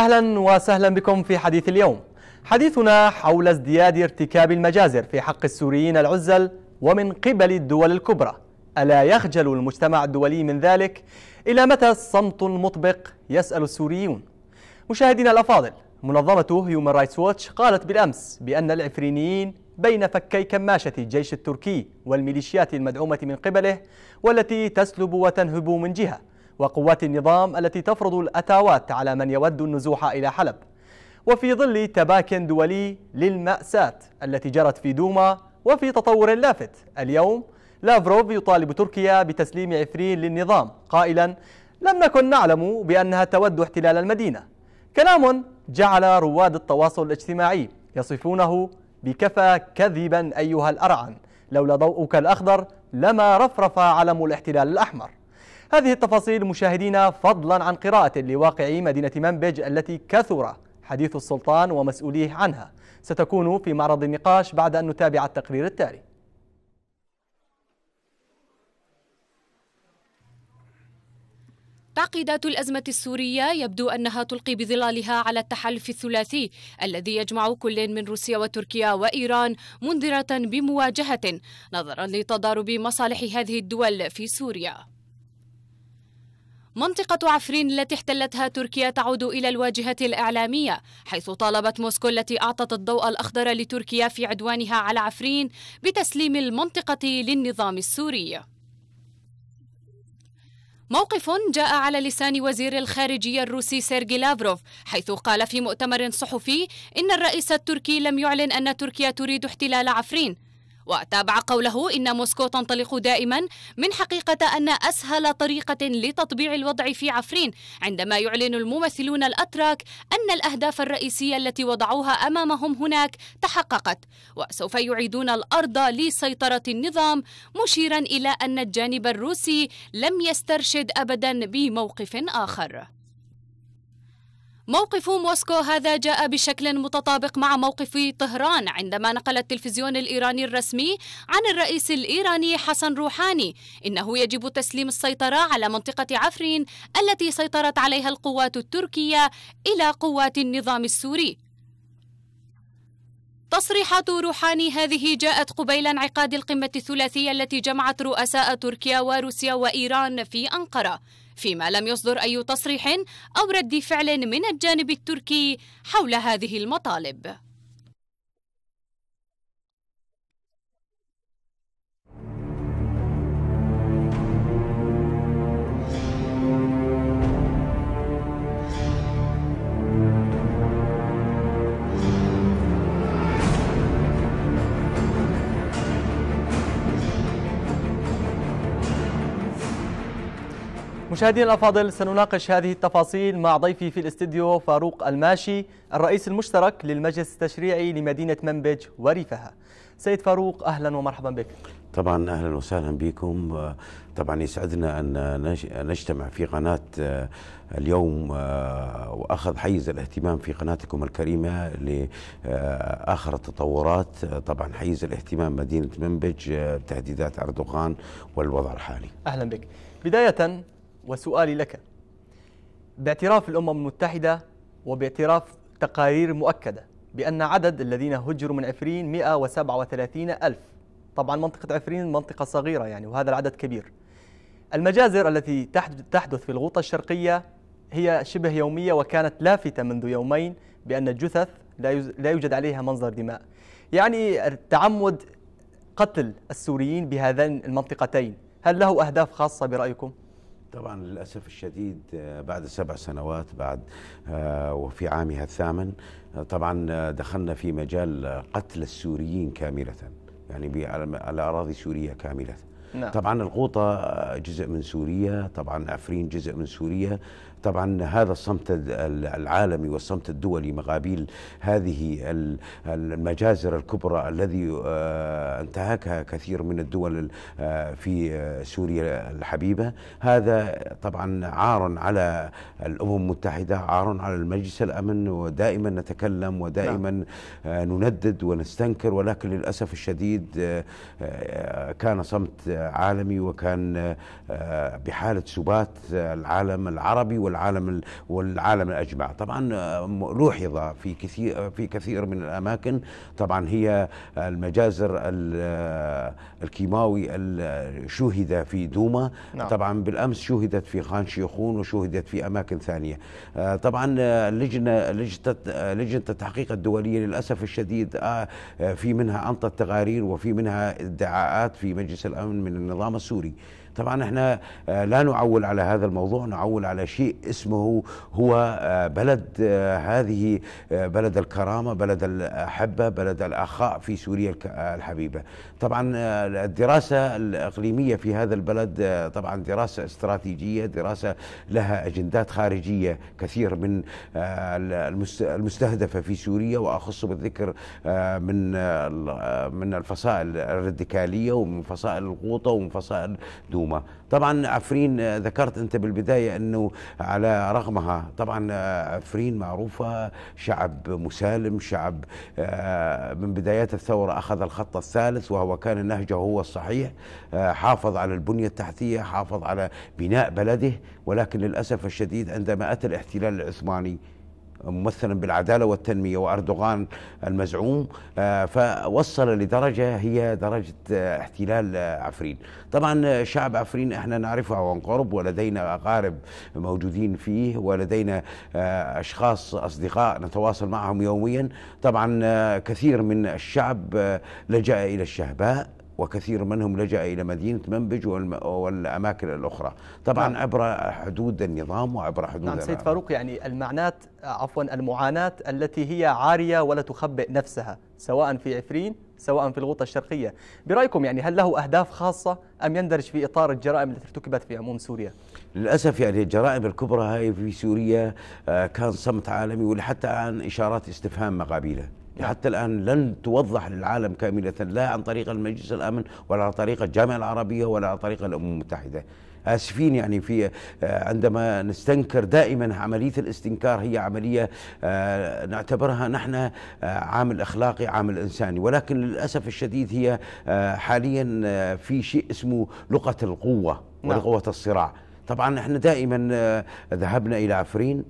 أهلا وسهلا بكم في حديث اليوم حديثنا حول ازدياد ارتكاب المجازر في حق السوريين العزل ومن قبل الدول الكبرى ألا يخجل المجتمع الدولي من ذلك؟ إلى متى الصمت المطبق يسأل السوريون؟ مشاهدينا الأفاضل منظمة هيومن رايتس ووتش قالت بالأمس بأن العفرينيين بين فكي كماشة الجيش التركي والميليشيات المدعومة من قبله والتي تسلب وتنهب من جهة وقوات النظام التي تفرض الأتاوات على من يود النزوح إلى حلب وفي ظل تباك دولي للمأساة التي جرت في دوما وفي تطور لافت اليوم لافروف يطالب تركيا بتسليم عفرين للنظام قائلا لم نكن نعلم بأنها تود احتلال المدينة كلام جعل رواد التواصل الاجتماعي يصفونه بكفى كذبا أيها الأرعن لولا ضوءك الأخضر لما رفرف علم الاحتلال الأحمر هذه التفاصيل مشاهدينا فضلا عن قراءة لواقع مدينة منبج التي كثر حديث السلطان ومسؤوليه عنها ستكون في معرض النقاش بعد أن نتابع التقرير التالي تعقيدات الأزمة السورية يبدو أنها تلقي بظلالها على التحالف الثلاثي الذي يجمع كل من روسيا وتركيا وإيران منذرة بمواجهة نظرا لتضارب مصالح هذه الدول في سوريا منطقة عفرين التي احتلتها تركيا تعود إلى الواجهة الإعلامية حيث طالبت موسكو التي أعطت الضوء الأخضر لتركيا في عدوانها على عفرين بتسليم المنطقة للنظام السوري موقف جاء على لسان وزير الخارجية الروسي سيرجي لافروف حيث قال في مؤتمر صحفي إن الرئيس التركي لم يعلن أن تركيا تريد احتلال عفرين وتابع قوله إن موسكو تنطلق دائما من حقيقة أن أسهل طريقة لتطبيع الوضع في عفرين عندما يعلن الممثلون الأتراك أن الأهداف الرئيسية التي وضعوها أمامهم هناك تحققت وسوف يعيدون الأرض لسيطرة النظام مشيرا إلى أن الجانب الروسي لم يسترشد أبدا بموقف آخر موقف موسكو هذا جاء بشكل متطابق مع موقف طهران عندما نقل التلفزيون الإيراني الرسمي عن الرئيس الإيراني حسن روحاني إنه يجب تسليم السيطرة على منطقة عفرين التي سيطرت عليها القوات التركية إلى قوات النظام السوري تصريحات روحاني هذه جاءت قبيل انعقاد القمة الثلاثية التي جمعت رؤساء تركيا وروسيا وإيران في أنقرة فيما لم يصدر أي تصريح أو رد فعل من الجانب التركي حول هذه المطالب مشاهدينا الافاضل سنناقش هذه التفاصيل مع ضيفي في الاستديو فاروق الماشي الرئيس المشترك للمجلس التشريعي لمدينه منبج وريفها. سيد فاروق اهلا ومرحبا بك. طبعا اهلا وسهلا بكم طبعا يسعدنا ان نجتمع في قناه آه، اليوم آه، واخذ حيز الاهتمام في قناتكم الكريمه لاخر آه، التطورات طبعا حيز الاهتمام مدينه منبج تهديدات اردوغان والوضع الحالي. اهلا بك. بدايه وسؤالي لك باعتراف الأمم المتحدة وباعتراف تقارير مؤكدة بأن عدد الذين هجروا من عفرين 137 ألف طبعا منطقة عفرين منطقة صغيرة يعني وهذا العدد كبير المجازر التي تحدث في الغوطة الشرقية هي شبه يومية وكانت لافتة منذ يومين بأن الجثث لا يوجد عليها منظر دماء يعني تعمد قتل السوريين بهذين المنطقتين هل له أهداف خاصة برأيكم؟ طبعا للاسف الشديد آه، بعد سبع سنوات بعد آه، وفي عامها الثامن آه، طبعا دخلنا في مجال قتل السوريين كامله يعني على اراضي سوريا كامله نعم. طبعا الغوطة جزء من سوريا طبعا عفرين جزء من سوريا طبعا هذا الصمت العالمي والصمت الدولي مقابل هذه المجازر الكبرى الذي آه، انتهكها كثير من الدول آه، في آه، سوريا الحبيبه هذا طبعا عار على الامم المتحده عار على المجلس الامن ودائما نتكلم ودائما نعم. نندد ونستنكر ولكن للاسف الشديد كان صمت عالمي وكان بحاله سبات العالم العربي والعالم والعالم الاجمع طبعا لوحظ آه، في كثير آه، في كثير من الاماكن طبعا هي المجازر آه، الكيماوي شوهد في دوما نعم. طبعا بالامس شوهدت في خان شيخون وشوهدت في اماكن ثانيه طبعا اللجنه لجنه لجنه التحقيق الدوليه للاسف الشديد في منها انطت تقارير وفي منها ادعاءات في مجلس الامن من النظام السوري طبعا احنا آه، لا نعول على هذا الموضوع نعول على شيء اسمه هو آه، بلد آه، هذه بلد الكرامة بلد الأحبة بلد الأخاء في سوريا الحبيبة طبعا الدراسة الإقليمية في هذا البلد طبعا دراسة استراتيجية دراسة لها أجندات خارجية كثير من المستهدفة في سوريا وأخص بالذكر من من الفصائل الراديكالية ومن فصائل الغوطة ومن فصائل دول المنظومه طبعا عفرين آه، ذكرت انت بالبدايه انه على رغمها طبعا آه، عفرين معروفه شعب مسالم شعب آه، من بدايات الثوره اخذ الخط الثالث وهو كان نهجه هو الصحيح حافظ على البنيه التحتيه حافظ على بناء بلده ولكن للاسف الشديد عندما اتى الاحتلال العثماني ممثلا بالعداله والتنميه واردوغان المزعوم آه، فوصل لدرجه هي درجه آه، احتلال آه، عفرين. طبعا شعب عفرين احنا نعرفه عن قرب ولدينا اقارب موجودين فيه ولدينا اشخاص اصدقاء نتواصل معهم يوميا. طبعا كثير من الشعب لجا الى الشهباء وكثير منهم لجأ إلى مدينة منبج والأماكن الأخرى طبعا نعم. عبر حدود النظام وعبر حدود نعم سيد فاروق يعني المعنات عفوا المعاناة التي هي عارية ولا تخبئ نفسها سواء في عفرين سواء في الغوطة الشرقية برأيكم يعني هل له أهداف خاصة أم يندرج في إطار الجرائم التي ارتكبت في عموم سوريا؟ للأسف يعني الجرائم الكبرى هاي في سوريا آه، كان صمت عالمي ولحتى الآن إشارات استفهام مقابله حتى الآن لن توضح للعالم كاملة لا عن طريق المجلس الأمن ولا عن طريق الجامعة العربية ولا عن طريق الأمم المتحدة آسفين يعني في آه، عندما نستنكر دائما عملية الاستنكار هي عملية آه، نعتبرها نحن آه، عامل أخلاقي عامل إنساني ولكن للأسف الشديد هي حاليا في شيء اسمه لغة القوة نعم. ولغة الصراع طبعا احنا دائما ذهبنا إلى عفرين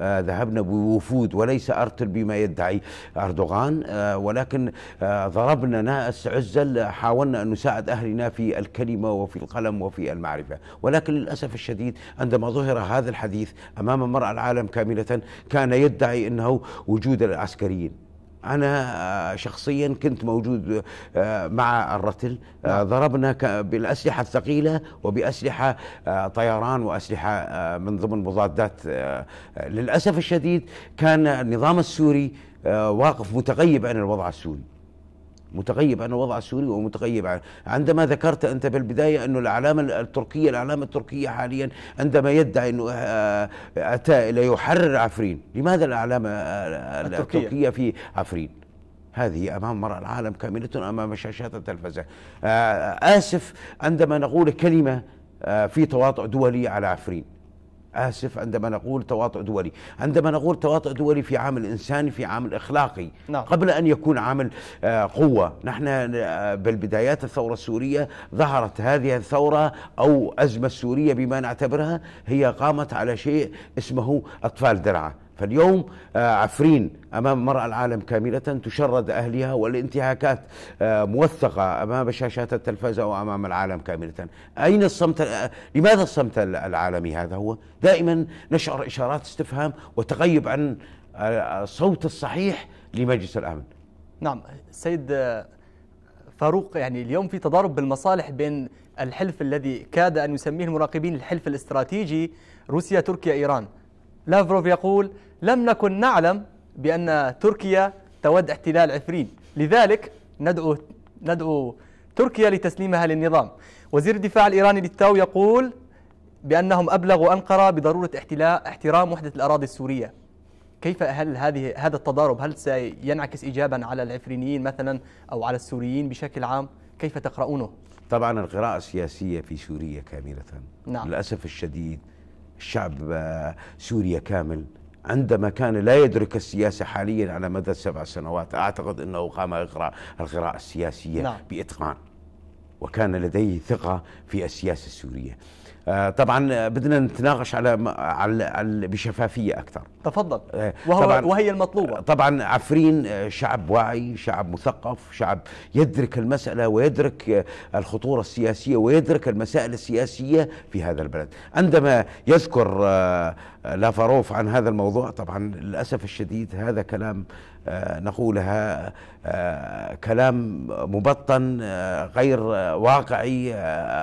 آه، ذهبنا بوفود وليس أرتل بما يدعي أردوغان آه، ولكن آه، ضربنا ناس عزل حاولنا أن نساعد أهلنا في الكلمة وفي القلم وفي المعرفة ولكن للأسف الشديد عندما ظهر هذا الحديث أمام مرأة العالم كاملة كان يدعي أنه وجود العسكريين أنا آه، شخصيا كنت موجود آه، مع الرتل آه، نعم. ضربنا بالأسلحة الثقيلة وبأسلحة طيران وأسلحة من ضمن مضادات للأسف الشديد كان النظام السوري واقف متغيب عن الوضع السوري متغيب عن الوضع السوري ومتغيب عن عندما ذكرت أنت بالبداية انه العلامة التركية العلامة التركية حاليا عندما يدعي أنه آه، أتى إلى يحرر عفرين لماذا العلامة آه، التركية, التركية في عفرين هذه أمام مرأة العالم كاملة أمام شاشات التلفزة آه، آسف عندما نقول كلمة في تواطؤ دولي على عفرين آسف عندما نقول تواطؤ دولي عندما نقول تواطؤ دولي في عامل إنساني في عامل إخلاقي نعم. قبل أن يكون عامل آه، قوة نحن آه، بالبدايات الثورة السورية ظهرت هذه الثورة أو أزمة السورية بما نعتبرها هي قامت على شيء اسمه أطفال درعة فاليوم آه، عفرين امام المراه العالم كامله تشرد اهلها والانتهاكات آه، موثقه امام شاشات التلفزه او امام العالم كامله اين الصمت لماذا الصمت العالمي هذا هو دائما نشعر اشارات استفهام وتغيب عن آه، الصوت الصحيح لمجلس الامن نعم سيد فاروق يعني اليوم في تضارب بالمصالح بين الحلف الذي كاد ان يسميه المراقبين الحلف الاستراتيجي روسيا تركيا ايران لافروف يقول لم نكن نعلم بأن تركيا تود احتلال عفرين لذلك ندعو ندعو تركيا لتسليمها للنظام وزير الدفاع الإيراني للتو يقول بأنهم أبلغوا أنقرة بضرورة احتلاء احترام وحدة الأراضي السورية كيف هل هذه هذا التضارب هل سينعكس إيجابا على العفرينيين مثلا أو على السوريين بشكل عام كيف تقرؤونه؟ طبعا القراءة السياسية في سوريا كاملة نعم. للأسف الشديد الشعب آه، سوريا كامل عندما كان لا يدرك السياسة حاليا على مدى سبع سنوات أعتقد أنه قام يقرأ القراءة السياسية نعم. بإتقان وكان لديه ثقة في السياسة السورية آه، طبعا آه، بدنا نتناقش على, على بشفافية أكثر تفضل آه، وهو طبعاً وهي المطلوبه آه، طبعا عفرين آه، شعب واعي شعب مثقف شعب يدرك المساله ويدرك الخطوره السياسيه ويدرك المسائل السياسيه في هذا البلد عندما يذكر لافاروف عن هذا الموضوع طبعا للاسف الشديد هذا كلام نقولها كلام مبطن غير واقعي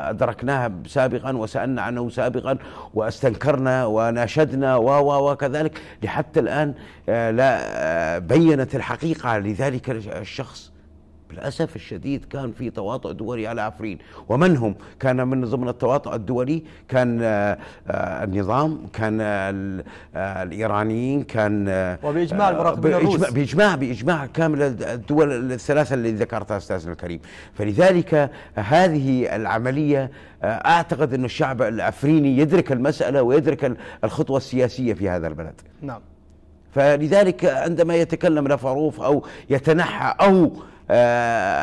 أدركناها سابقا وسألنا عنه سابقا واستنكرنا وناشدنا و وكذلك لحتى الآن آه، لا آه، بينت الحقيقة لذلك الشخص بالأسف الشديد كان في تواطؤ دولي على عفرين ومن هم كان من ضمن التواطؤ الدولي كان آه، آه، النظام كان آه، الإيرانيين كان وبإجماع المراقبين بإجماع بإجماع كامل الدول الثلاثة اللي ذكرتها أستاذنا الكريم فلذلك هذه العملية أعتقد أن الشعب العفريني يدرك المسألة ويدرك الخطوة السياسية في هذا البلد نعم فلذلك عندما يتكلم لفاروف أو يتنحى أو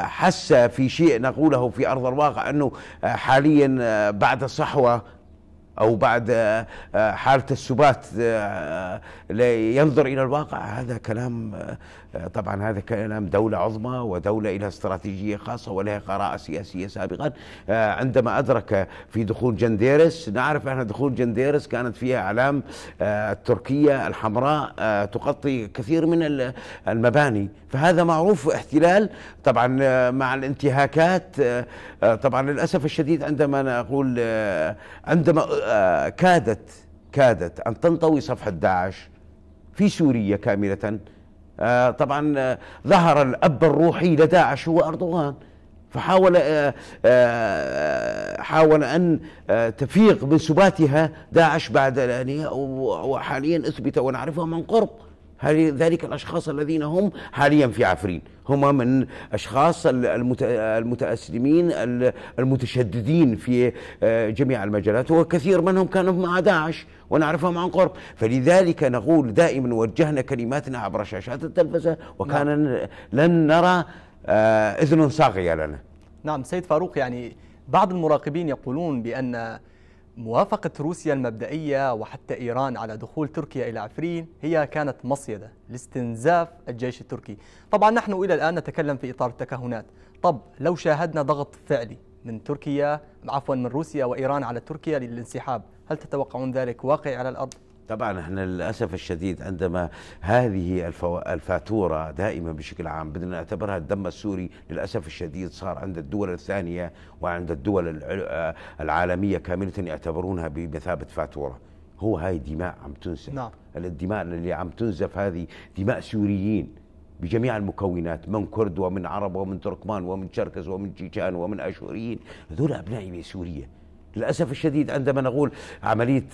حس في شيء نقوله في ارض الواقع انه حاليا آه، بعد الصحوه أو بعد آه، آه، حالة السبات آه، لينظر إلى الواقع هذا كلام طبعا هذا كلام دولة عظمى ودولة الى استراتيجية خاصة ولها قراءة سياسية سابقا عندما أدرك في دخول جنديرس نعرف أن دخول جنديرس كانت فيها أعلام التركية الحمراء تغطي كثير من المباني فهذا معروف احتلال طبعا مع الانتهاكات طبعا للأسف الشديد عندما نقول عندما آه، كادت كادت أن تنطوي صفحة داعش في سوريا كاملة آه، طبعا آه، ظهر الأب الروحي لداعش هو أردوغان فحاول حاول أن تفيق من سباتها داعش بعد الآنية وحاليا أثبت ونعرفها من قرب ذلك الأشخاص الذين هم حاليا في عفرين هم من أشخاص المتأسلمين المتشددين في آه، جميع المجالات وكثير منهم كانوا مع داعش ونعرفهم عن قرب فلذلك نقول دائما وجهنا كلماتنا عبر شاشات التلفزة وكان نعم. لن نرى آه، أذن صاغية لنا نعم سيد فاروق يعني بعض المراقبين يقولون بأن موافقة روسيا المبدئية وحتى إيران على دخول تركيا إلى عفرين هي كانت مصيدة لاستنزاف الجيش التركي طبعا نحن إلى الآن نتكلم في إطار التكهنات طب لو شاهدنا ضغط فعلي من تركيا عفوا من روسيا وإيران على تركيا للانسحاب هل تتوقعون ذلك واقعي على الأرض؟ طبعا احنا للاسف الشديد عندما هذه الفو... الفاتوره دائما بشكل عام بدنا نعتبرها الدم السوري للاسف الشديد صار عند الدول الثانيه وعند الدول العالميه كامله يعتبرونها بمثابه فاتوره هو هاي دماء عم تنزف نعم. الدماء اللي عم تنزف هذه دماء سوريين بجميع المكونات من كرد ومن عرب ومن تركمان ومن شركس ومن جيجان ومن اشوريين هذول ابنائي سوريا للاسف الشديد عندما نقول عمليه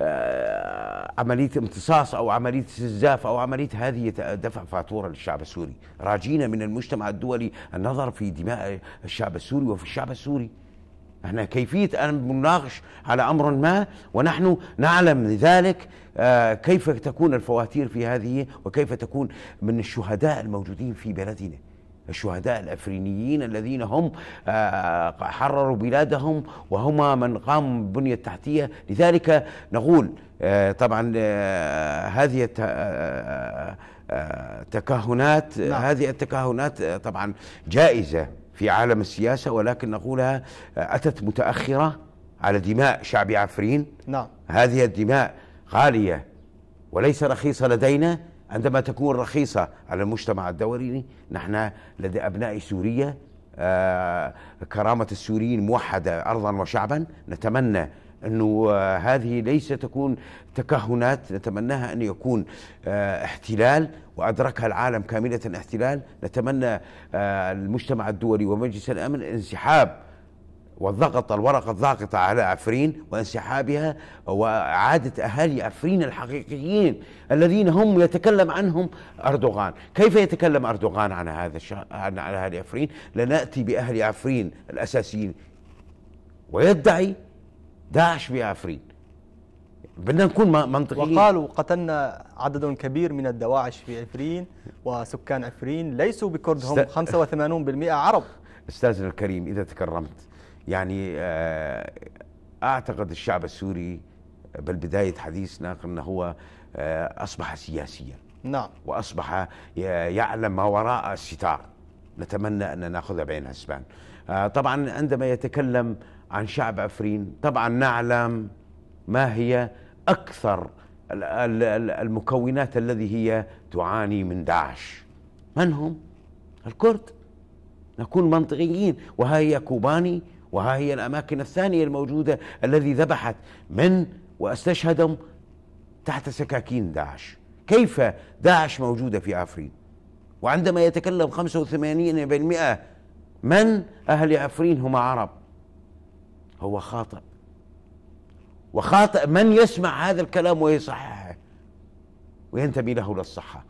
آه، عمليه امتصاص او عمليه استنزاف او عمليه هذه دفع فاتوره للشعب السوري، راجينا من المجتمع الدولي النظر في دماء الشعب السوري وفي الشعب السوري. احنا كيفيه ان نناقش على امر ما ونحن نعلم ذلك آه، كيف تكون الفواتير في هذه وكيف تكون من الشهداء الموجودين في بلدنا. الشهداء الافرينيين الذين هم آه، حرروا بلادهم وهما من قاموا بالبنيه التحتيه لذلك نقول آه، طبعا آه، هذه التكهنات نعم. هذه التكهنات طبعا جائزه في عالم السياسه ولكن نقولها اتت متاخره على دماء شعب عفرين نعم هذه الدماء غاليه وليس رخيصه لدينا عندما تكون رخيصة على المجتمع الدولي نحن لدى أبناء سوريا آه، كرامة السوريين موحدة أرضا وشعبا نتمنى أنه آه، هذه ليس تكون تكهنات نتمناها أن يكون آه، احتلال وأدركها العالم كاملة احتلال نتمنى المجتمع الدولي ومجلس الأمن انسحاب والضغط الورقة الضاغطة على عفرين وانسحابها وإعادة أهالي عفرين الحقيقيين الذين هم يتكلم عنهم أردوغان كيف يتكلم أردوغان عن هذا الش... عن أهالي عفرين لنأتي بأهل عفرين الأساسيين ويدعي داعش بعفرين بدنا نكون منطقيين وقالوا قتلنا عدد كبير من الدواعش في عفرين وسكان عفرين ليسوا بكرد هم 85% عرب استاذنا الكريم اذا تكرمت يعني آه، اعتقد الشعب السوري بالبداية حديثنا انه هو آه، اصبح سياسيا نعم واصبح يعلم ما وراء الستار نتمنى ان ناخذها بعين حسبان آه، طبعا عندما يتكلم عن شعب عفرين طبعا نعلم ما هي اكثر المكونات الذي هي تعاني من داعش من هم الكرد نكون منطقيين وها هي كوباني وها هي الأماكن الثانية الموجودة الذي ذبحت من واستشهدهم تحت سكاكين داعش كيف داعش موجودة في عفرين وعندما يتكلم 85% من أهل عفرين هم عرب هو خاطئ وخاطئ من يسمع هذا الكلام ويصححه وينتمي له للصحة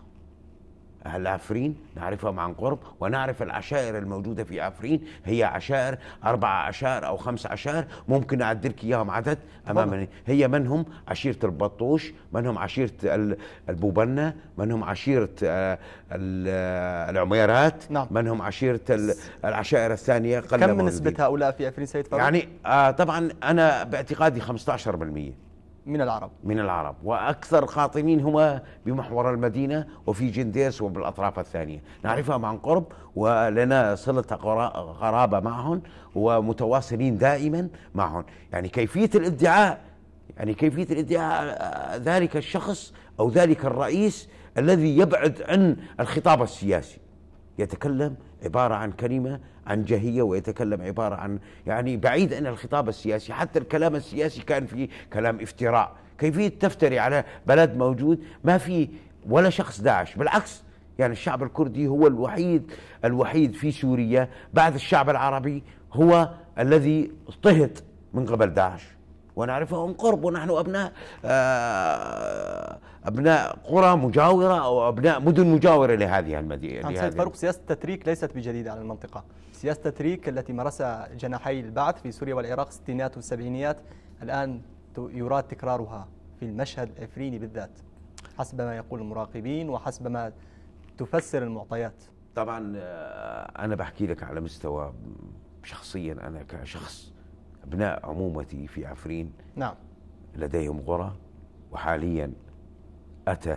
أهل عفرين نعرفهم عن قرب ونعرف العشائر الموجوده في عفرين هي عشائر اربع عشائر او خمس عشائر ممكن اعدل لك اياهم عدد امامنا هي من هم عشيره البطوش من هم عشيره البوبنة من هم عشيره آه، آه، العميرات نعم. من هم عشيره العشائر الثانيه قل كم نسبه هؤلاء في عفرين سيد فرج؟ يعني آه طبعا انا باعتقادي 15% من العرب من العرب وأكثر قاطنين هما بمحور المدينة وفي جنديس وبالأطراف الثانية نعرفهم عن قرب ولنا صلة قرابة معهم ومتواصلين دائما معهم يعني كيفية الادعاء يعني كيفية الادعاء آه، ذلك الشخص أو ذلك الرئيس الذي يبعد عن الخطاب السياسي يتكلم عبارة عن كلمة عن جهيه ويتكلم عباره عن يعني بعيد عن الخطاب السياسي حتى الكلام السياسي كان فيه كلام افتراء كيفيه تفتري على بلد موجود ما في ولا شخص داعش بالعكس يعني الشعب الكردي هو الوحيد الوحيد في سوريا بعد الشعب العربي هو الذي اضطهد من قبل داعش ونعرفهم قرب ونحن أبناء آه، أبناء قرى مجاورة أو أبناء مدن مجاورة لهذه المدينة سيد فاروق سياسة التتريك ليست بجديدة على المنطقة سياسة التتريك التي مارسها جناحي البعث في سوريا والعراق الستينات والسبعينيات الآن يراد تكرارها في المشهد الافريني بالذات حسب ما يقول المراقبين وحسب ما تفسر المعطيات طبعا آه، أنا بحكي لك على مستوى شخصيا أنا كشخص أبناء عمومتي في عفرين نعم لديهم غرة وحاليا أتى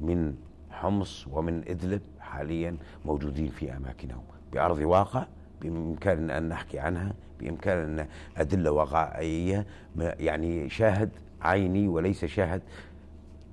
من حمص ومن إدلب حاليا موجودين في أماكنهم بأرض واقع بإمكان أن نحكي عنها بإمكان أن أدلة واقعية يعني شاهد عيني وليس شاهد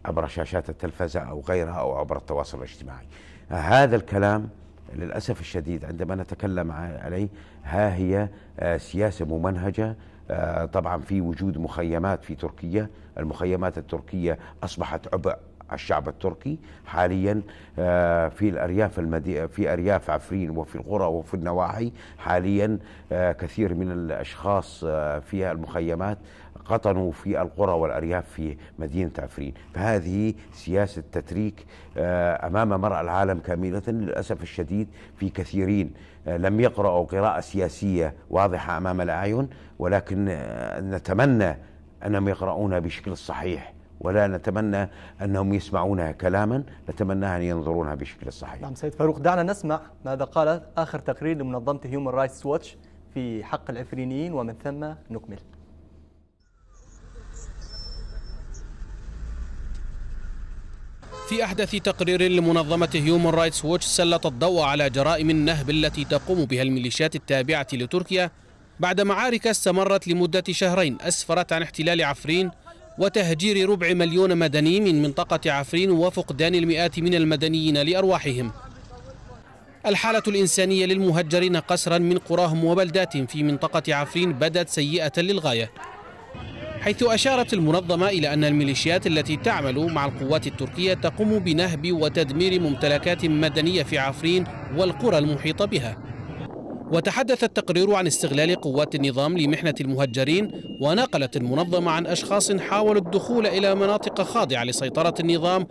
عبر شاشات التلفزة أو غيرها أو عبر التواصل الاجتماعي هذا الكلام للأسف الشديد عندما نتكلم عليه ها هي آه، سياسة ممنهجة آه، طبعا في وجود مخيمات في تركيا المخيمات التركية أصبحت عبء الشعب التركي حاليا آه، في الارياف المدي... في ارياف عفرين وفي القرى وفي النواحي حاليا كثير من الاشخاص في المخيمات قطنوا في القرى والأرياف في مدينة عفرين فهذه سياسة تتريك آه، أمام مرأة العالم كاملة للأسف الشديد في كثيرين آه، لم يقرأوا قراءة سياسية واضحة أمام الأعين ولكن آه، نتمنى أنهم يقرؤونها بشكل صحيح ولا نتمنى أنهم يسمعونها كلاما نتمناها أن ينظرونها بشكل صحيح نعم سيد فاروق دعنا نسمع ماذا قال آخر تقرير لمنظمة هيومن رايتس واتش في حق العفرينيين ومن ثم نكمل في أحدث تقرير لمنظمة هيومن رايتس ووتش سلط الضوء على جرائم النهب التي تقوم بها الميليشيات التابعة لتركيا بعد معارك استمرت لمدة شهرين أسفرت عن احتلال عفرين وتهجير ربع مليون مدني من منطقة عفرين وفقدان المئات من المدنيين لأرواحهم الحالة الإنسانية للمهجرين قسرا من قراهم وبلداتهم في منطقة عفرين بدت سيئة للغاية حيث أشارت المنظمة إلى أن الميليشيات التي تعمل مع القوات التركية تقوم بنهب وتدمير ممتلكات مدنية في عفرين والقرى المحيطة بها وتحدث التقرير عن استغلال قوات النظام لمحنة المهجرين ونقلت المنظمة عن أشخاص حاولوا الدخول إلى مناطق خاضعة لسيطرة النظام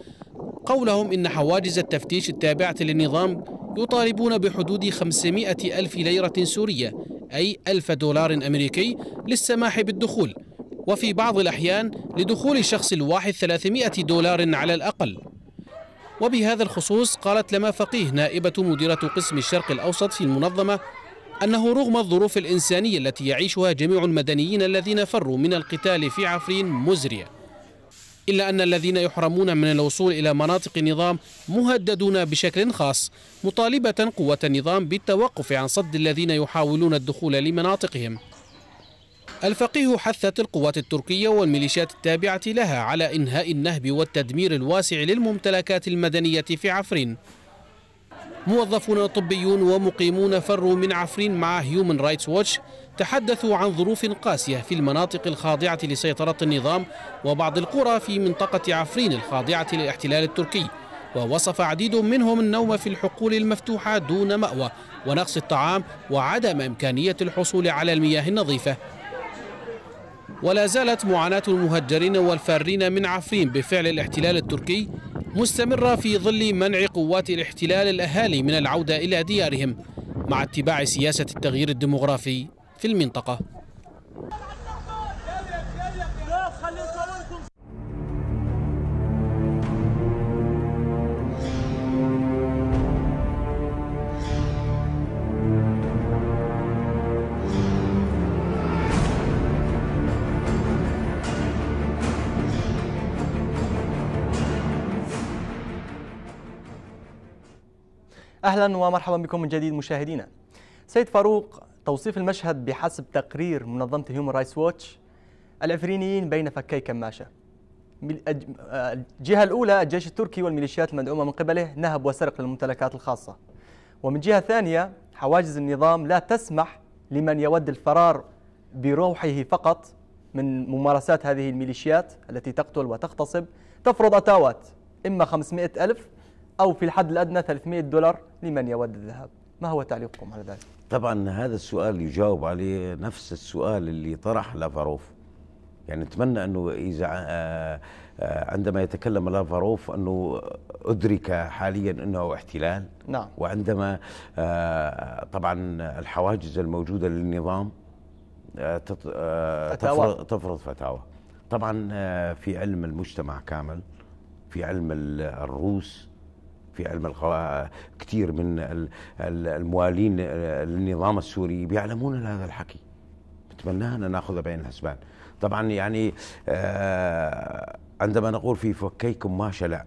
قولهم إن حواجز التفتيش التابعة للنظام يطالبون بحدود 500 ألف ليرة سورية أي ألف دولار أمريكي للسماح بالدخول وفي بعض الأحيان لدخول الشخص الواحد 300 دولار على الأقل وبهذا الخصوص قالت لما فقيه نائبة مديرة قسم الشرق الأوسط في المنظمة أنه رغم الظروف الإنسانية التي يعيشها جميع المدنيين الذين فروا من القتال في عفرين مزرية إلا أن الذين يحرمون من الوصول إلى مناطق النظام مهددون بشكل خاص مطالبة قوة النظام بالتوقف عن صد الذين يحاولون الدخول لمناطقهم الفقيه حثت القوات التركية والميليشيات التابعة لها على إنهاء النهب والتدمير الواسع للممتلكات المدنية في عفرين موظفون طبيون ومقيمون فروا من عفرين مع هيومن رايتس ووتش تحدثوا عن ظروف قاسية في المناطق الخاضعة لسيطرة النظام وبعض القرى في منطقة عفرين الخاضعة للاحتلال التركي ووصف عديد منهم النوم في الحقول المفتوحة دون مأوى ونقص الطعام وعدم إمكانية الحصول على المياه النظيفة ولا زالت معاناة المهجرين والفارين من عفرين بفعل الاحتلال التركي مستمرة في ظل منع قوات الاحتلال الأهالي من العودة إلى ديارهم مع اتباع سياسة التغيير الديمغرافي في المنطقة أهلا ومرحبا بكم من جديد مشاهدينا سيد فاروق توصيف المشهد بحسب تقرير منظمة هيومن رايتس ووتش العفرينيين بين فكي كماشة الجهة الأولى الجيش التركي والميليشيات المدعومة من قبله نهب وسرق للممتلكات الخاصة ومن جهة ثانية حواجز النظام لا تسمح لمن يود الفرار بروحه فقط من ممارسات هذه الميليشيات التي تقتل وتغتصب تفرض أتاوات إما 500 ألف أو في الحد الأدنى 300 دولار لمن يود الذهاب ما هو تعليقكم على ذلك؟ طبعا هذا السؤال يجاوب عليه نفس السؤال اللي طرح لافاروف يعني نتمنى أنه إذا آه، آه، عندما يتكلم لافاروف أنه أدرك حاليا أنه احتلال نعم وعندما آه، طبعا الحواجز الموجودة للنظام تفرض فتاوى طبعا في علم المجتمع كامل في علم الروس في علم الخو... كثير من الموالين للنظام السوري بيعلمون هذا الحكي بتمنى ان ناخذه بعين الحسبان طبعا يعني آه، عندما نقول في فكيكم ما شلع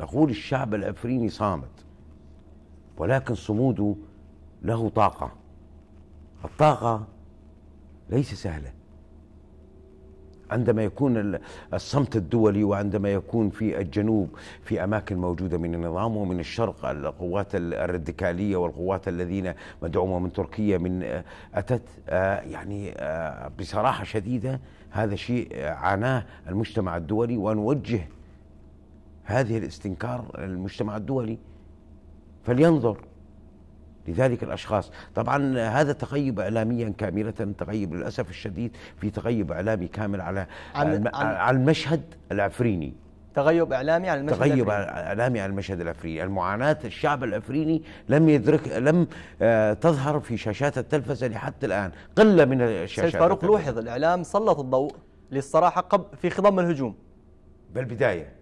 نقول الشعب الافريني صامت ولكن صموده له طاقه الطاقه ليس سهله عندما يكون الصمت الدولي وعندما يكون في الجنوب في أماكن موجودة من النظام ومن الشرق القوات الراديكالية والقوات الذين مدعومة من تركيا من آه، أتت آه، يعني آه، بصراحة شديدة هذا شيء عاناه المجتمع الدولي ونوجه هذه الاستنكار للمجتمع الدولي فلينظر لذلك الاشخاص طبعا هذا تغيب اعلاميا كامله تغيب للاسف الشديد في تغيب اعلامي كامل على عن على المشهد العفريني تغيب اعلامي على المشهد تغيب الأفريني. اعلامي على المشهد العفريني، المعاناه الشعب العفريني لم يدرك لم آه، تظهر في شاشات التلفزه لحتى الان، قله من الشاشات سيد فاروق لوحظ الاعلام سلط الضوء للصراحه قبل في خضم الهجوم بالبدايه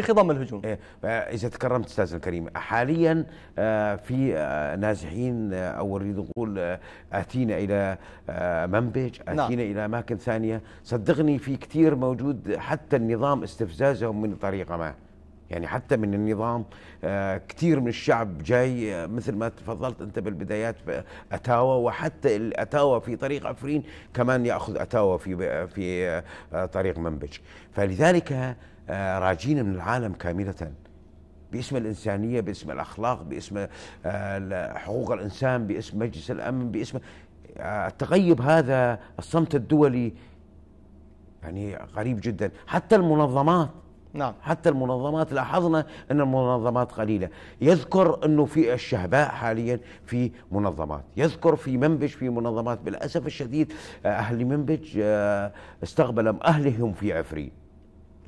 في خضم الهجوم إيه اذا تكرمت استاذ الكريم حاليا آه، في آه، نازحين آه، او اريد اقول اتينا الى منبج نعم. اتينا نعم. الى اماكن ثانيه صدقني في كثير موجود حتى النظام استفزازهم من طريقه ما يعني حتى من النظام كثير من الشعب جاي مثل ما تفضلت انت بالبدايات اتاوا وحتى الاتاوا في طريق عفرين كمان ياخذ اتاوا في في طريق منبج فلذلك آه، راجين من العالم كاملة باسم الإنسانية باسم الأخلاق باسم آه، حقوق الإنسان باسم مجلس الأمن باسم آه، التغيب هذا الصمت الدولي يعني غريب جدا حتى المنظمات نعم حتى المنظمات لاحظنا ان المنظمات قليله يذكر انه في الشهباء حاليا في منظمات يذكر في منبج في منظمات بالاسف الشديد اهل منبج استقبل اهلهم في عفرين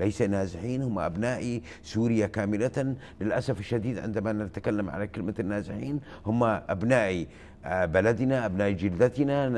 ليس نازحين هم أبناء سوريا كاملة للأسف الشديد عندما نتكلم على كلمة النازحين هم أبناء آه، بلدنا أبناء جلدتنا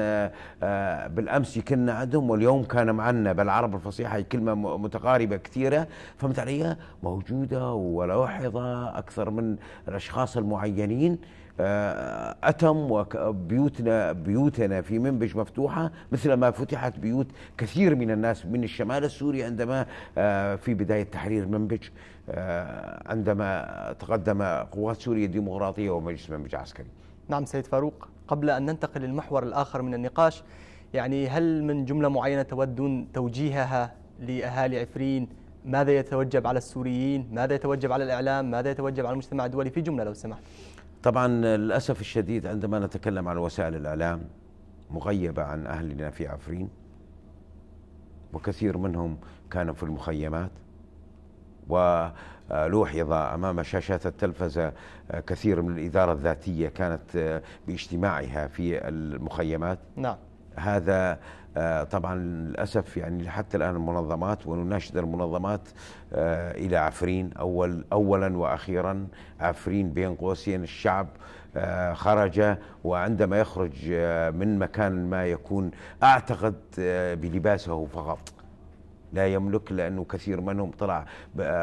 آه، بالأمس كنا عندهم واليوم كان معنا بالعربي الفصيحة كلمة متقاربة كثيرة فهمت علي موجودة ولاحظة أكثر من الأشخاص المعينين آه، أتم وبيوتنا بيوتنا في منبج مفتوحة مثل ما فتحت بيوت كثير من الناس من الشمال السوري عندما آه، في بداية تحرير منبج آه، عندما تقدم قوات سوريا الديمقراطية ومجلس منبج عسكري نعم سيد فاروق قبل أن ننتقل للمحور الآخر من النقاش يعني هل من جملة معينة تودون توجيهها لأهالي عفرين ماذا يتوجب على السوريين ماذا يتوجب على الإعلام ماذا يتوجب على المجتمع الدولي في جملة لو سمحت طبعا للأسف الشديد عندما نتكلم عن وسائل الإعلام مغيبة عن أهلنا في عفرين وكثير منهم كانوا في المخيمات ولوحظ أمام شاشات التلفزة كثير من الإدارة الذاتية كانت باجتماعها في المخيمات نعم هذا آه، طبعا للاسف يعني حتى الان المنظمات ونناشد المنظمات آه، الى عفرين اول اولا واخيرا عفرين بين قوسين الشعب آه، خرج وعندما يخرج من مكان ما يكون اعتقد بلباسه فقط لا يملك لانه كثير منهم طلع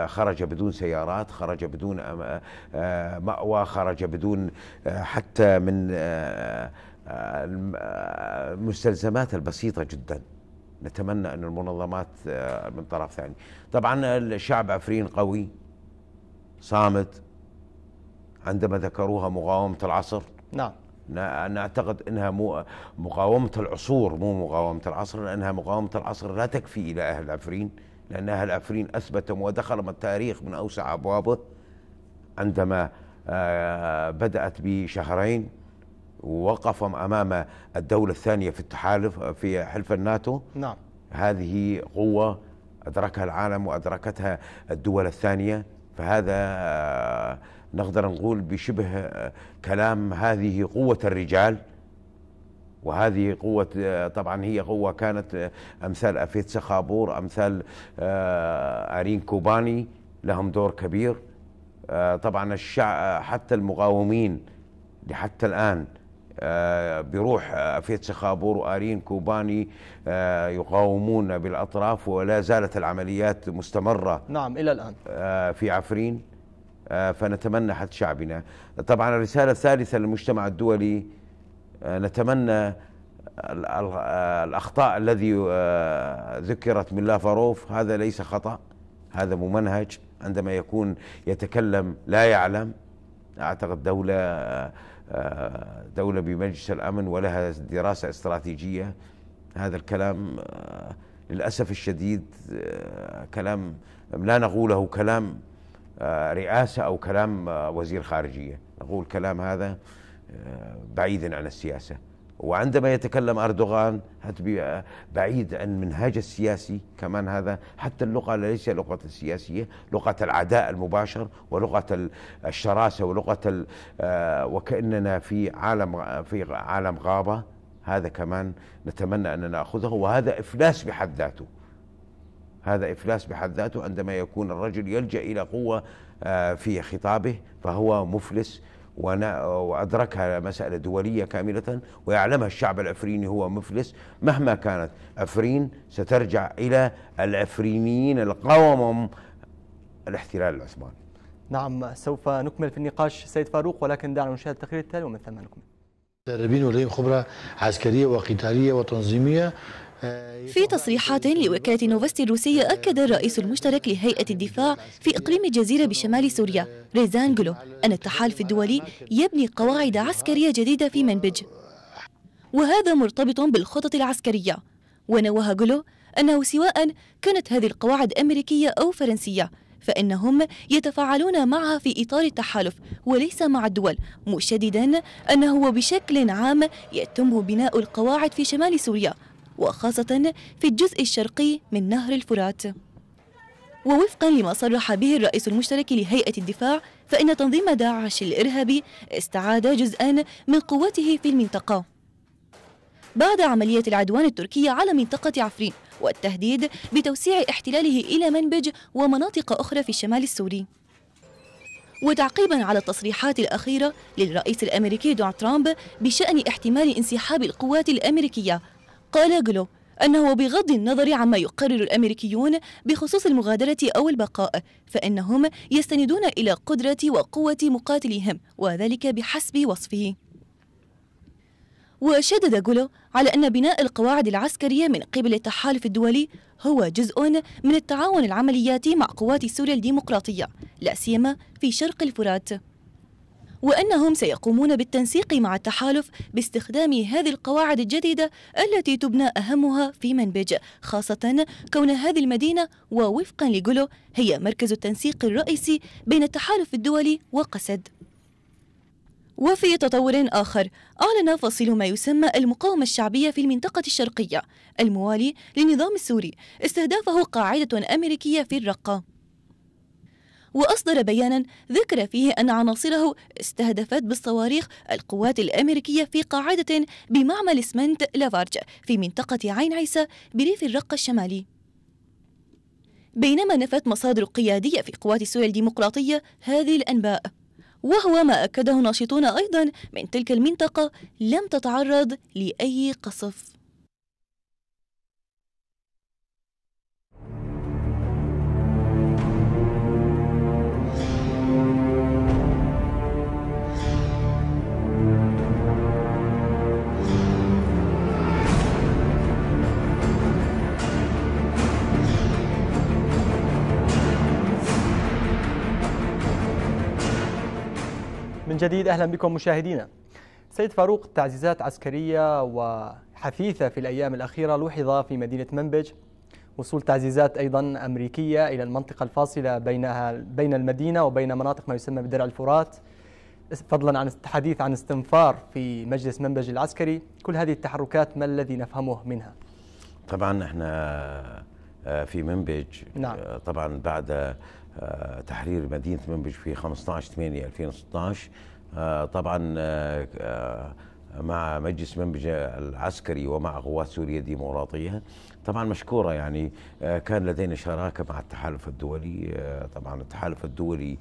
خرج بدون سيارات خرج بدون ماوى خرج بدون حتى من المستلزمات البسيطة جدا نتمنى أن المنظمات آه، من طرف ثاني طبعا الشعب عفرين قوي صامت عندما ذكروها مقاومة العصر نعم أنا أعتقد أنها مو مقاومة العصور مو مقاومة العصر لأنها مقاومة العصر لا تكفي إلى أهل عفرين لأن أهل عفرين أثبتوا ودخلوا التاريخ من أوسع أبوابه عندما آه، بدأت بشهرين ووقف امام الدوله الثانيه في التحالف في حلف الناتو نعم هذه قوه ادركها العالم وادركتها الدول الثانيه فهذا آه، نقدر نقول بشبه آه، كلام هذه قوه الرجال وهذه قوة آه، طبعا هي قوة كانت أمثال أفيت سخابور أمثال أرين كوباني لهم دور كبير طبعا الشع حتى المقاومين لحتى الآن آه، بروح أفيت آه، خابور وآرين كوباني آه، يقاومون بالأطراف ولا زالت العمليات مستمرة نعم إلى الآن في عفرين فنتمنى حد شعبنا طبعا الرسالة الثالثة للمجتمع الدولي نتمنى الأخطاء الذي ذكرت من لافاروف هذا ليس خطأ هذا ممنهج عندما يكون يتكلم لا يعلم أعتقد دولة آه، دولة بمجلس الأمن ولها دراسة استراتيجية هذا الكلام آه، للأسف الشديد آه، كلام لا نقوله كلام رئاسة أو كلام وزير خارجية نقول كلام هذا بعيدا عن السياسة وعندما يتكلم أردوغان بعيد عن منهاج السياسي كمان هذا حتى اللغة ليس لغة السياسية لغة العداء المباشر ولغة الشراسة ولغة آه، وكأننا في عالم في عالم غابة هذا كمان نتمنى أن نأخذه وهذا إفلاس بحد ذاته هذا إفلاس بحد ذاته عندما يكون الرجل يلجأ إلى قوة آه، في خطابه فهو مفلس وأدركها مسألة دولية كاملة ويعلمها الشعب العفريني هو مفلس مهما كانت عفرين سترجع إلى العفرينيين القوم الاحتلال العثماني نعم سوف نكمل في النقاش سيد فاروق ولكن دعنا نشاهد التقرير التالي ومن ثم نكمل المدربين ولديهم خبرة عسكرية وقتالية وتنظيمية في تصريحات لوكالة نوفست الروسية أكد الرئيس المشترك لهيئة الدفاع في إقليم الجزيرة بشمال سوريا ريزان جلو أن التحالف الدولي يبني قواعد عسكرية جديدة في منبج وهذا مرتبط بالخطط العسكرية ونوه جلو أنه سواء كانت هذه القواعد أمريكية أو فرنسية فإنهم يتفاعلون معها في إطار التحالف وليس مع الدول مشددا أنه بشكل عام يتم بناء القواعد في شمال سوريا وخاصة في الجزء الشرقي من نهر الفرات ووفقا لما صرح به الرئيس المشترك لهيئة الدفاع فإن تنظيم داعش الإرهابي استعاد جزءا من قوته في المنطقة بعد عملية العدوان التركية على منطقة عفرين والتهديد بتوسيع احتلاله إلى منبج ومناطق أخرى في الشمال السوري وتعقيبا على التصريحات الأخيرة للرئيس الأمريكي دونالد ترامب بشأن احتمال انسحاب القوات الأمريكية قال جلو أنه بغض النظر عما يقرر الأمريكيون بخصوص المغادرة أو البقاء فإنهم يستندون إلى قدرة وقوة مقاتليهم وذلك بحسب وصفه وشدد جولو على أن بناء القواعد العسكرية من قبل التحالف الدولي هو جزء من التعاون العملياتي مع قوات سوريا الديمقراطية لا سيما في شرق الفرات وأنهم سيقومون بالتنسيق مع التحالف باستخدام هذه القواعد الجديدة التي تبنى أهمها في منبج خاصة كون هذه المدينة ووفقا لجولو هي مركز التنسيق الرئيسي بين التحالف الدولي وقسد وفي تطور آخر أعلن فصيل ما يسمى المقاومة الشعبية في المنطقة الشرقية الموالي للنظام السوري استهدافه قاعدة أمريكية في الرقة وأصدر بيانا ذكر فيه أن عناصره استهدفت بالصواريخ القوات الأمريكية في قاعدة بمعمل اسمنت لافارج في منطقة عين عيسى بريف الرقة الشمالي بينما نفت مصادر قيادية في قوات سوريا الديمقراطية هذه الأنباء وهو ما أكده ناشطون أيضا من تلك المنطقة لم تتعرض لأي قصف جديد أهلا بكم مشاهدينا سيد فاروق تعزيزات عسكرية وحثيثة في الأيام الأخيرة لوحظ في مدينة منبج وصول تعزيزات أيضا أمريكية إلى المنطقة الفاصلة بينها بين المدينة وبين مناطق ما يسمى بدرع الفرات فضلا عن الحديث عن استنفار في مجلس منبج العسكري كل هذه التحركات ما الذي نفهمه منها طبعا احنا آه، في منبج نعم. آه، طبعا بعد آه، تحرير مدينه منبج في 15 8 2016 طبعا آه، آه، مع مجلس منبج العسكري ومع قوات سوريا الديمقراطية طبعا مشكورة يعني كان لدينا شراكة مع التحالف الدولي طبعا التحالف الدولي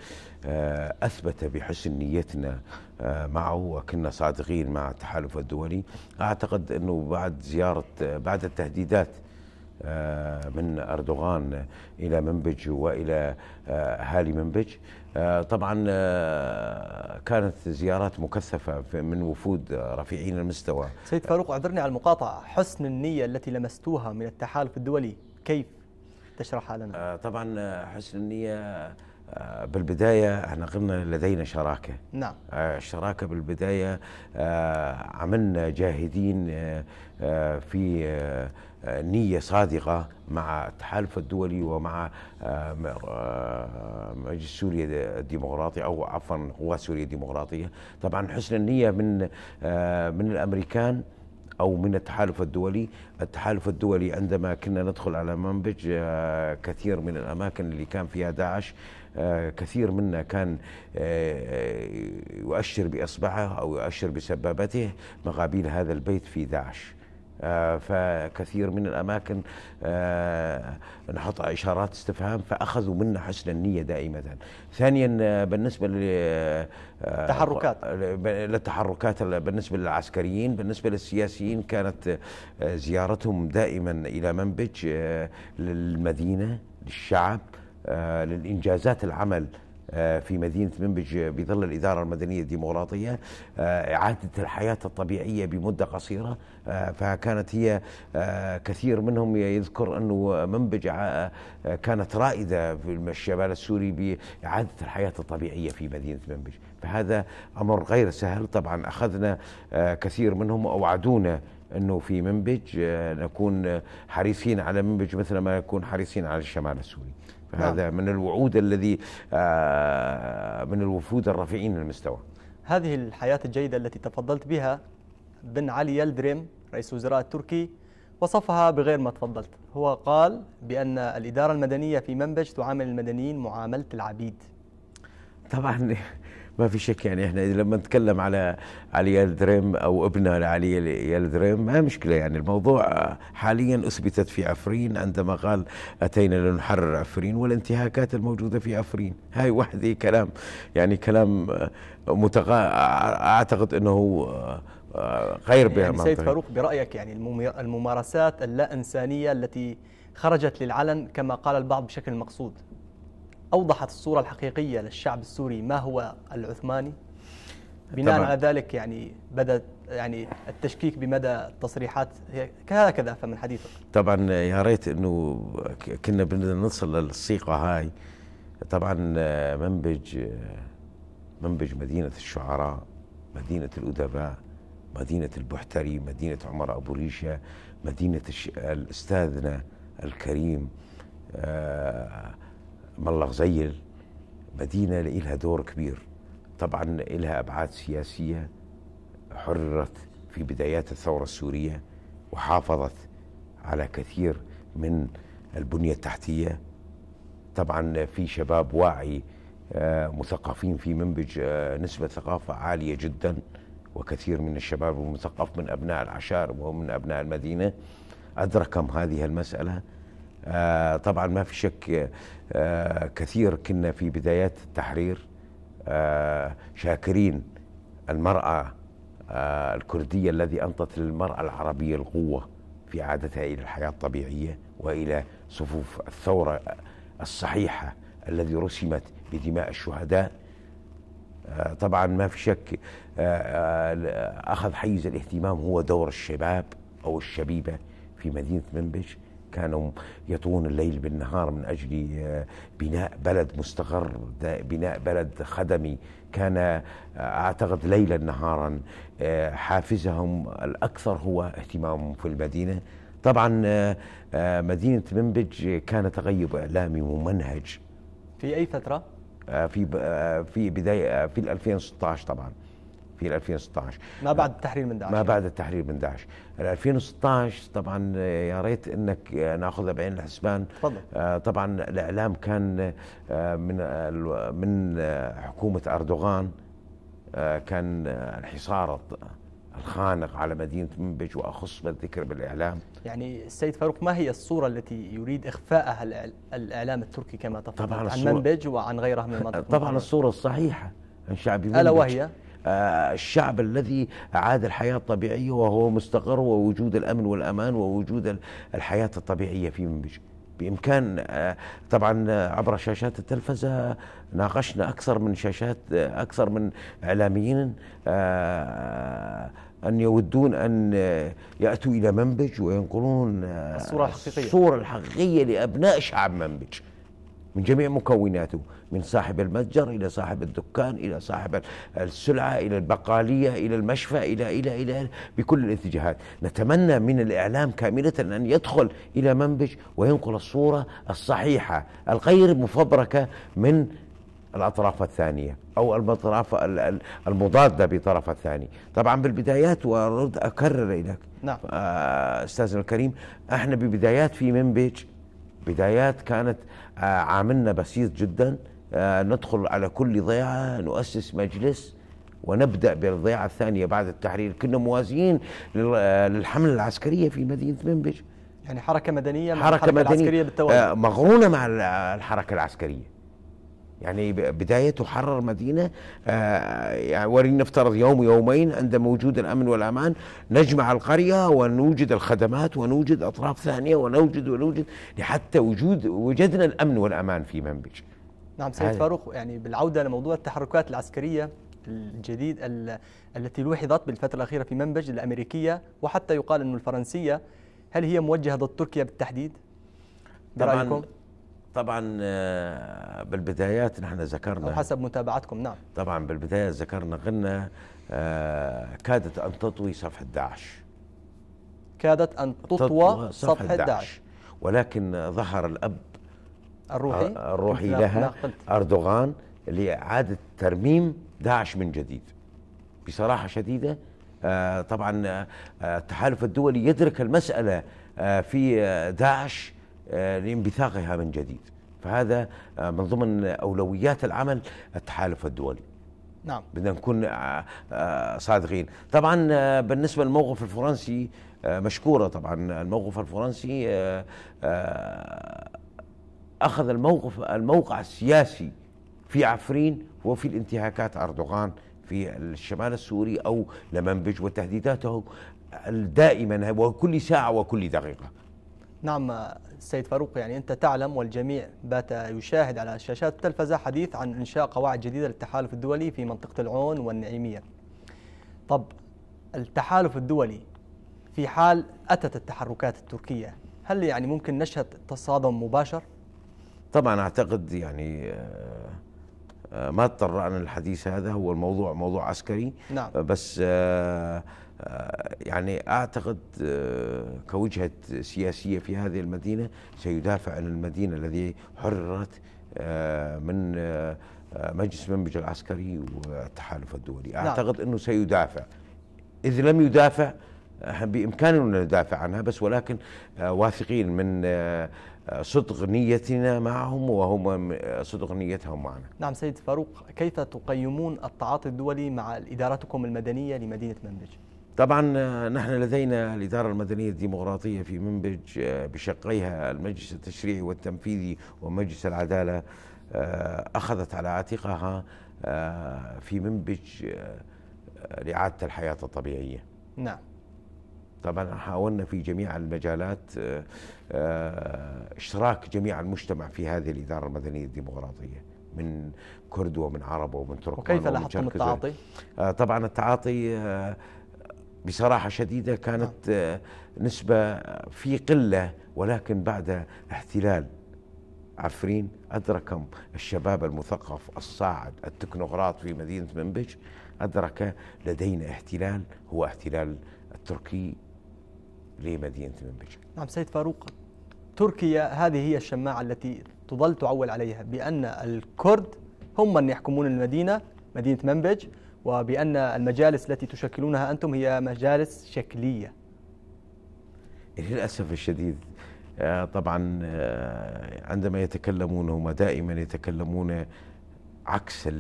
أثبت بحسن نيتنا معه وكنا صادقين مع التحالف الدولي أعتقد أنه بعد زيارة بعد التهديدات آه، من أردوغان إلى منبج وإلى أهالي آه، منبج آه، طبعا كانت زيارات مكثفة من وفود رفيعين المستوى سيد فاروق أعذرني على المقاطعة حسن النية التي لمستوها من التحالف الدولي كيف تشرحها لنا؟ طبعا حسن النية آه، بالبداية احنا قلنا لدينا شراكة نعم آه، الشراكة بالبداية آه، عملنا جاهدين في نية صادقة مع التحالف الدولي ومع مجلس سوريا الديمقراطي أو عفوا قوات سوريا الديمقراطية طبعا حسن النية من من الأمريكان او من التحالف الدولي، التحالف الدولي عندما كنا ندخل على منبج كثير من الاماكن اللي كان فيها داعش كثير منا كان آه، يؤشر بإصبعه أو يؤشر بسبابته مغابيل هذا البيت في داعش آه، فكثير من الأماكن آه، نحط إشارات استفهام فأخذوا منا حسن النية دائما ثانيا بالنسبة للتحركات للتحركات بالنسبة للعسكريين بالنسبة للسياسيين كانت زيارتهم دائما إلى منبج للمدينة للشعب آه، للإنجازات العمل آه، في مدينة منبج بظل الإدارة المدنية الديمقراطية آه، إعادة الحياة الطبيعية بمدة قصيرة فكانت هي كثير منهم يذكر أنه منبج كانت رائدة في الشمال السوري بإعادة الحياة الطبيعية في مدينة منبج فهذا أمر غير سهل طبعا أخذنا كثير منهم أوعدونا أنه في منبج نكون حريصين على منبج مثل ما نكون حريصين على الشمال السوري نعم. هذا من الوعود الذي آه، من الوفود الرفيعين المستوى هذه الحياة الجيدة التي تفضلت بها بن علي يلدريم رئيس وزراء التركي وصفها بغير ما تفضلت هو قال بأن الإدارة المدنية في منبج تعامل المدنيين معاملة العبيد طبعا ما في شك يعني احنا لما نتكلم على علي الدريم او ابنه لعلي يلدريم ما مشكله يعني الموضوع حاليا اثبتت في عفرين عندما قال اتينا لنحرر عفرين والانتهاكات الموجوده في عفرين هاي وحده كلام يعني كلام متقا... اعتقد انه آه، غير يعني سيد فاروق برايك يعني الممارسات اللا انسانيه التي خرجت للعلن كما قال البعض بشكل مقصود أوضحت الصورة الحقيقية للشعب السوري ما هو العثماني بناء طبعا. على ذلك يعني بدأت يعني التشكيك بمدى التصريحات هي كهكذا فمن حديثك طبعا يا ريت انه كنا بدنا نصل للصيغه هاي طبعا منبج منبج مدينه الشعراء مدينه الادباء مدينه البحتري مدينه عمر ابو ريشه مدينه الاستاذنا الكريم آه مبلغ زي مدينة لها دور كبير طبعا لها أبعاد سياسية حررت في بدايات الثورة السورية وحافظت على كثير من البنية التحتية طبعا في شباب واعي آه، مثقفين في منبج آه، نسبة ثقافة عالية جدا وكثير من الشباب المثقف من أبناء العشائر ومن أبناء المدينة أدركهم هذه المسألة آه طبعا ما في شك آه كثير كنا في بدايات التحرير آه شاكرين المرأة آه، الكردية الذي أنطت للمرأة العربية القوة في عادتها إلى الحياة الطبيعية وإلى صفوف الثورة الصحيحة الذي رسمت بدماء الشهداء آه، طبعا ما في شك آه، أخذ حيز الاهتمام هو دور الشباب أو الشبيبة في مدينة منبج كانوا يطوون الليل بالنهار من أجل آه، بناء بلد مستقر بناء بلد خدمي كان آه، أعتقد ليلا نهارا آه، حافزهم الأكثر هو اهتمامهم في المدينة طبعا مدينة منبج كان تغيب إعلامي ممنهج في أي فترة؟ في في بداية في 2016 طبعا في 2016 ما بعد التحرير من داعش ما بعد التحرير من داعش 2016 طبعا يا ريت انك ناخذها بعين الحسبان تفضل آه، طبعا الاعلام كان آه، من من آه، حكومه اردوغان كان الحصار الخانق على مدينة منبج وأخص بالذكر بالإعلام يعني السيد فاروق ما هي الصورة التي يريد إخفاءها الإعلام التركي كما تفضل طبعا عن منبج وعن غيرها من المنطقة طبعا الصورة الصحيحة عن شعب منبج ألا وهي آه، الشعب الذي عاد الحياة الطبيعية وهو مستقر ووجود الأمن والأمان ووجود الحياة الطبيعية في منبج بإمكان آه، طبعا آه، عبر شاشات التلفزة ناقشنا أكثر من شاشات أكثر من إعلاميين أن يودون أن يأتوا إلى منبج وينقلون الصورة الحقيقية الصورة الحقيقية لأبناء شعب منبج من جميع مكوناته من صاحب المتجر إلى صاحب الدكان إلى صاحب السلعة إلى البقالية إلى المشفى إلى إلى إلى, بكل الاتجاهات نتمنى من الإعلام كاملة أن يدخل إلى منبج وينقل الصورة الصحيحة الغير مفبركة من الأطراف الثانية أو الأطراف المضادة بطرف الثاني طبعا بالبدايات وأرد أكرر إليك نعم آه، أستاذنا الكريم احنا ببدايات في منبج بدايات كانت آه، عاملنا بسيط جدا آه، ندخل على كل ضيعة نؤسس مجلس ونبدأ بالضيعة الثانية بعد التحرير كنا موازيين آه، للحملة العسكرية في مدينة منبج يعني حركة مدنية مع حركة الحركة مدنية العسكرية بالتوازي مغرونة مع الحركة العسكرية يعني بداية تحرر مدينة آه، يعني ولنفترض يوم يومين عند وجود الأمن والأمان نجمع القرية ونوجد الخدمات ونوجد أطراف ثانية ونوجد ونوجد لحتى وجود وجدنا الأمن والأمان في منبج نعم سيد فاروق يعني بالعودة لموضوع التحركات العسكرية الجديد التي لوحظت بالفترة الأخيرة في منبج الأمريكية وحتى يقال أن الفرنسية هل هي موجهة ضد تركيا بالتحديد؟ برأيكم؟ طبعا آه، بالبدايات نحن ذكرنا حسب متابعتكم نعم طبعا بالبداية ذكرنا غنى آه، كادت أن تطوي صفحة داعش كادت أن تطوى صفحة داعش ولكن ظهر الأب آه، الروحي الروحي لها أردوغان لإعادة ترميم داعش من جديد بصراحة شديدة طبعا التحالف الدولي يدرك المسألة في داعش لانبثاقها من جديد فهذا آه، من ضمن أولويات العمل التحالف الدولي نعم بدنا نكون آه، آه، صادقين طبعا بالنسبة للموقف الفرنسي مشكورة طبعا الموقف الفرنسي أخذ الموقف الموقع السياسي في عفرين وفي الانتهاكات أردوغان في الشمال السوري أو لمنبج وتهديداته الدائما وكل ساعة وكل دقيقة نعم سيد فاروق يعني أنت تعلم والجميع بات يشاهد على شاشات التلفزة حديث عن إنشاء قواعد جديدة للتحالف الدولي في منطقة العون والنعيمية طب التحالف الدولي في حال أتت التحركات التركية هل يعني ممكن نشهد تصادم مباشر؟ طبعا أعتقد يعني آه، آه، ما اضطرعنا للحديث هذا هو الموضوع موضوع عسكري نعم. بس آه، آه، يعني اعتقد آه، كوجهه سياسيه في هذه المدينه سيدافع عن المدينه الذي حررت آه، من مجلس منبج العسكري والتحالف الدولي نعم. اعتقد انه سيدافع اذ لم يدافع بامكاننا ان ندافع عنها بس ولكن واثقين من صدق نيتنا معهم وهم صدق نيتهم معنا. نعم سيد فاروق، كيف تقيمون التعاطي الدولي مع ادارتكم المدنيه لمدينه منبج؟ طبعا آه، نحن لدينا الإدارة المدنية الديمقراطية في منبج آه، بشقيها المجلس التشريعي والتنفيذي ومجلس العدالة آه، أخذت على عاتقها في منبج لإعادة الحياة الطبيعية نعم طبعا حاولنا في جميع المجالات اشتراك جميع المجتمع في هذه الإدارة المدنية الديمقراطية من كرد ومن عرب ومن تركمان وكيف لاحظتم التعاطي؟ طبعا التعاطي بصراحة شديدة كانت نعم. آه، نسبة في قلة ولكن بعد احتلال عفرين أدرك الشباب المثقف الصاعد التكنوقراط في مدينة منبج أدرك لدينا احتلال هو احتلال التركي لمدينة منبج نعم سيد فاروق تركيا هذه هي الشماعة التي تظل تعول عليها بأن الكرد هم من يحكمون المدينة مدينة منبج وبأن المجالس التي تشكلونها أنتم هي مجالس شكلية للأسف الشديد آه، طبعا آه، عندما يتكلمون هم دائما يتكلمون عكس آه،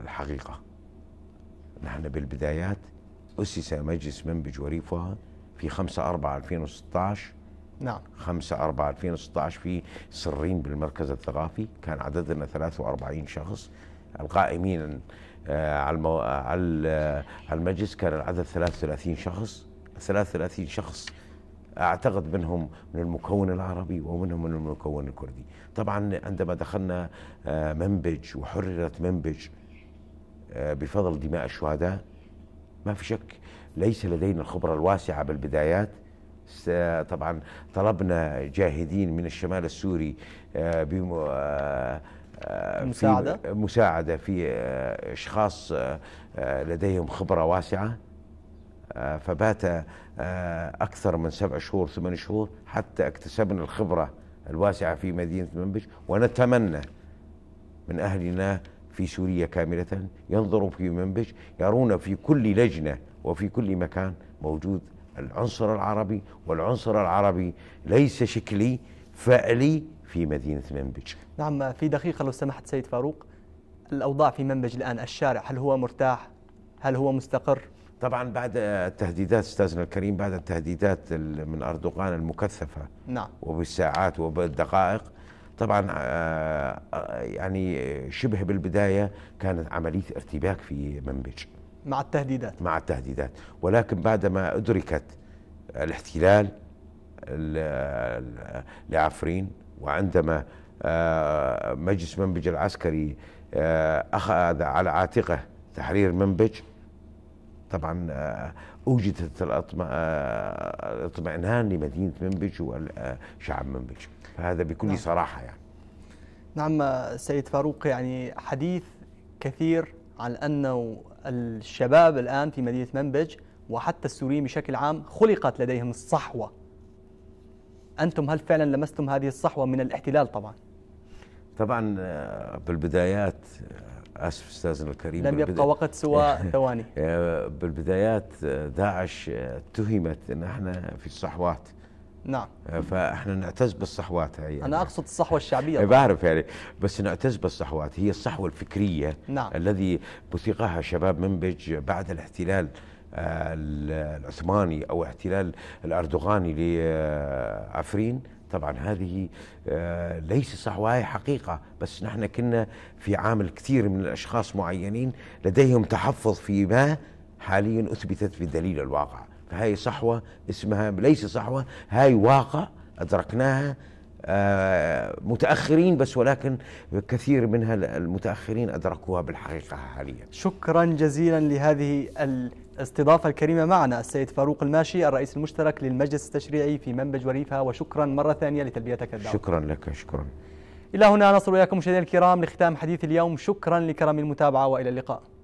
الحقيقة نحن بالبدايات أسس مجلس من بجوريفة في 5 4 2016 نعم 5 4 2016 في سرين بالمركز الثقافي كان عددنا 43 شخص القائمين آه، على المو... آه، آه، على المجلس كان العدد 33 شخص 33 شخص اعتقد منهم من المكون العربي ومنهم من المكون الكردي طبعا عندما دخلنا منبج وحررت منبج بفضل دماء الشهداء ما في شك ليس لدينا الخبرة الواسعة بالبدايات طبعا طلبنا جاهدين من الشمال السوري آه، مساعدة في مساعدة في أشخاص آه، آه، لديهم خبرة واسعة فبات أكثر من سبع شهور ثمان شهور حتى اكتسبنا الخبرة الواسعة في مدينة منبج ونتمنى من أهلنا في سوريا كاملة ينظروا في منبج يرون في كل لجنة وفي كل مكان موجود العنصر العربي والعنصر العربي ليس شكلي فعلي في مدينة منبج نعم في دقيقة لو سمحت سيد فاروق الأوضاع في منبج الآن الشارع هل هو مرتاح هل هو مستقر طبعا بعد التهديدات استاذنا الكريم بعد التهديدات من اردوغان المكثفه نعم وبالساعات وبالدقائق طبعا آه، آه، يعني شبه بالبدايه كانت عمليه ارتباك في منبج مع التهديدات مع التهديدات ولكن بعدما ادركت الاحتلال لعفرين وعندما آه، مجلس منبج العسكري آه، أخذ على عاتقه تحرير منبج طبعا آه، أوجدت الاطمئنان لمدينة منبج وشعب منبج فهذا بكل نعم. صراحة يعني نعم سيد فاروق يعني حديث كثير عن أنه الشباب الآن في مدينة منبج وحتى السوريين بشكل عام خلقت لديهم الصحوة أنتم هل فعلا لمستم هذه الصحوة من الاحتلال طبعا طبعا آه، بالبدايات آه، اسف استاذنا الكريم لم يبقى وقت سوى آه، ثواني بالبدايات داعش اتهمت ان احنا في الصحوات نعم فاحنا نعتز بالصحوات هي يعني. انا اقصد الصحوه الشعبيه إيه، بعرف يعني بس نعتز بالصحوات هي الصحوه الفكريه نعم. الذي بثقها شباب منبج بعد الاحتلال العثماني او احتلال الاردوغاني لعفرين طبعا هذه آه، ليس صح وهي حقيقة بس نحن كنا في عامل كثير من الأشخاص معينين لديهم تحفظ في ما حاليا أثبتت دليل الواقع فهي صحوة اسمها ليس صحوة هاي واقع أدركناها آه، متأخرين بس ولكن كثير منها المتأخرين أدركوها بالحقيقة حاليا شكرا جزيلا لهذه ال الاستضافة الكريمة معنا السيد فاروق الماشي الرئيس المشترك للمجلس التشريعي في منبج وريفها وشكرا مرة ثانية لتلبيتك الدعوة شكرا لك شكرا إلى هنا نصل إليكم مشاهدينا الكرام لختام حديث اليوم شكرا لكرم المتابعة وإلى اللقاء